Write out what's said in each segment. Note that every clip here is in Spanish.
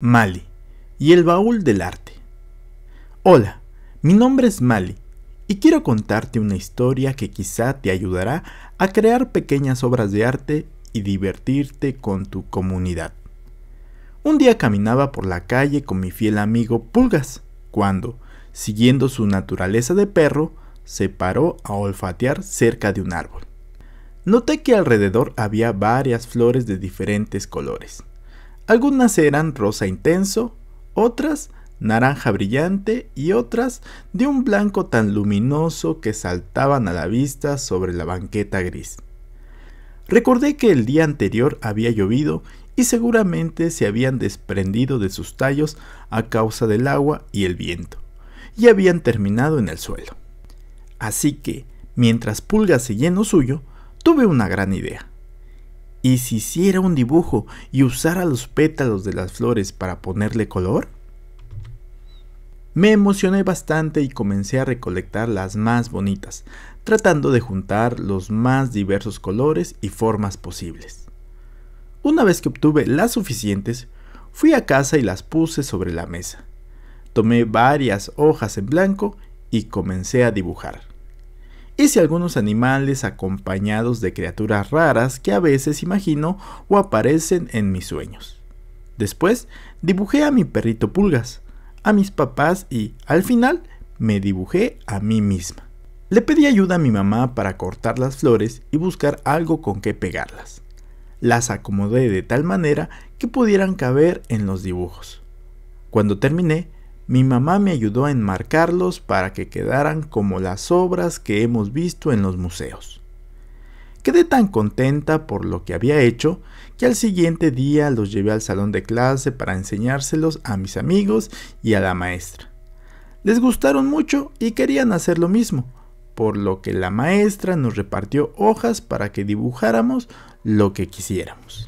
Mali y el baúl del arte. Hola, mi nombre es Mali y quiero contarte una historia que quizá te ayudará a crear pequeñas obras de arte y divertirte con tu comunidad. Un día caminaba por la calle con mi fiel amigo Pulgas, cuando, siguiendo su naturaleza de perro, se paró a olfatear cerca de un árbol. Noté que alrededor había varias flores de diferentes colores algunas eran rosa intenso, otras naranja brillante y otras de un blanco tan luminoso que saltaban a la vista sobre la banqueta gris. Recordé que el día anterior había llovido y seguramente se habían desprendido de sus tallos a causa del agua y el viento, y habían terminado en el suelo. Así que, mientras Pulga se llenó suyo, tuve una gran idea. ¿Y si hiciera un dibujo y usara los pétalos de las flores para ponerle color? Me emocioné bastante y comencé a recolectar las más bonitas, tratando de juntar los más diversos colores y formas posibles. Una vez que obtuve las suficientes, fui a casa y las puse sobre la mesa. Tomé varias hojas en blanco y comencé a dibujar y algunos animales acompañados de criaturas raras que a veces imagino o aparecen en mis sueños. Después dibujé a mi perrito Pulgas, a mis papás y, al final, me dibujé a mí misma. Le pedí ayuda a mi mamá para cortar las flores y buscar algo con que pegarlas. Las acomodé de tal manera que pudieran caber en los dibujos. Cuando terminé, mi mamá me ayudó a enmarcarlos para que quedaran como las obras que hemos visto en los museos. Quedé tan contenta por lo que había hecho que al siguiente día los llevé al salón de clase para enseñárselos a mis amigos y a la maestra. Les gustaron mucho y querían hacer lo mismo, por lo que la maestra nos repartió hojas para que dibujáramos lo que quisiéramos.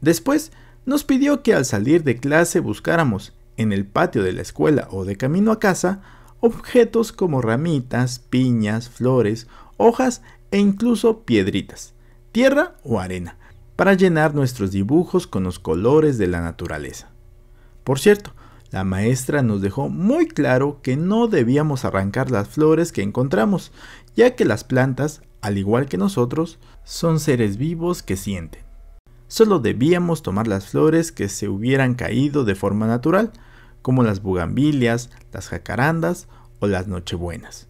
Después nos pidió que al salir de clase buscáramos en el patio de la escuela o de camino a casa objetos como ramitas, piñas, flores, hojas e incluso piedritas, tierra o arena, para llenar nuestros dibujos con los colores de la naturaleza. Por cierto, la maestra nos dejó muy claro que no debíamos arrancar las flores que encontramos, ya que las plantas, al igual que nosotros, son seres vivos que sienten solo debíamos tomar las flores que se hubieran caído de forma natural, como las bugambilias, las jacarandas o las nochebuenas.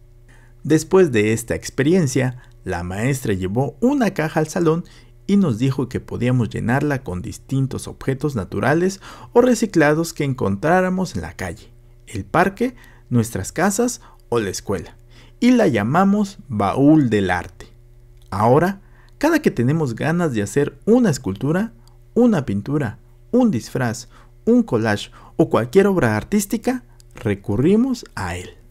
Después de esta experiencia, la maestra llevó una caja al salón y nos dijo que podíamos llenarla con distintos objetos naturales o reciclados que encontráramos en la calle, el parque, nuestras casas o la escuela, y la llamamos baúl del arte. Ahora cada que tenemos ganas de hacer una escultura, una pintura, un disfraz, un collage o cualquier obra artística, recurrimos a él.